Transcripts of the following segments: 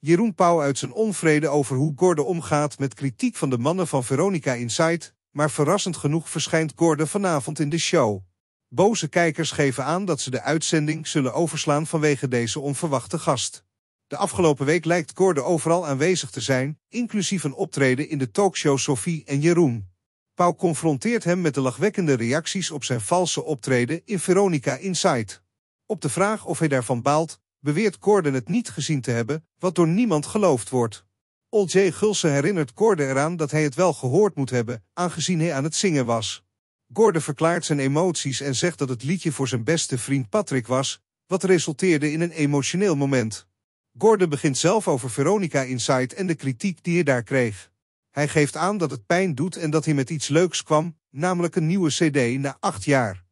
Jeroen Pauw uit zijn onvrede over hoe Gordon omgaat met kritiek van de mannen van Veronica Inside, maar verrassend genoeg verschijnt Gordon vanavond in de show. Boze kijkers geven aan dat ze de uitzending zullen overslaan vanwege deze onverwachte gast. De afgelopen week lijkt Gordon overal aanwezig te zijn, inclusief een optreden in de talkshow Sophie en Jeroen. Pauw confronteert hem met de lachwekkende reacties op zijn valse optreden in Veronica Inside. Op de vraag of hij daarvan baalt, beweert Corden het niet gezien te hebben, wat door niemand geloofd wordt. Ol.J. Gulsen herinnert Corden eraan dat hij het wel gehoord moet hebben, aangezien hij aan het zingen was. Gordon verklaart zijn emoties en zegt dat het liedje voor zijn beste vriend Patrick was, wat resulteerde in een emotioneel moment. Gordon begint zelf over Veronica Insight en de kritiek die hij daar kreeg. Hij geeft aan dat het pijn doet en dat hij met iets leuks kwam, namelijk een nieuwe cd na acht jaar.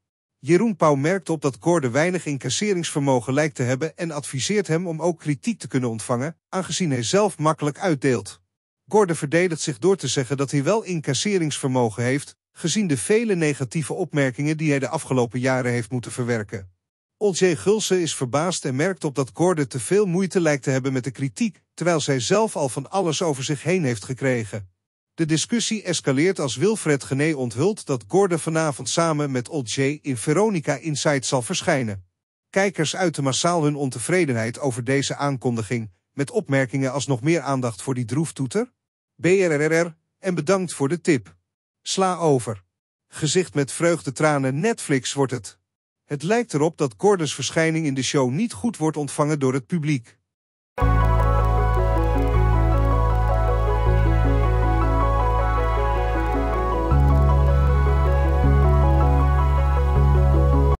Jeroen Pauw merkt op dat Gordon weinig incasseringsvermogen lijkt te hebben en adviseert hem om ook kritiek te kunnen ontvangen, aangezien hij zelf makkelijk uitdeelt. Gordon verdedigt zich door te zeggen dat hij wel incasseringsvermogen heeft, gezien de vele negatieve opmerkingen die hij de afgelopen jaren heeft moeten verwerken. Olje Gulsen is verbaasd en merkt op dat Gordon te veel moeite lijkt te hebben met de kritiek, terwijl zij zelf al van alles over zich heen heeft gekregen. De discussie escaleert als Wilfred Gené onthult dat Gordon vanavond samen met Olje in Veronica Insight zal verschijnen. Kijkers uiten massaal hun ontevredenheid over deze aankondiging, met opmerkingen als nog meer aandacht voor die droeftoeter. BRRR en bedankt voor de tip. Sla over. Gezicht met vreugdetranen Netflix wordt het. Het lijkt erop dat Gordons verschijning in de show niet goed wordt ontvangen door het publiek.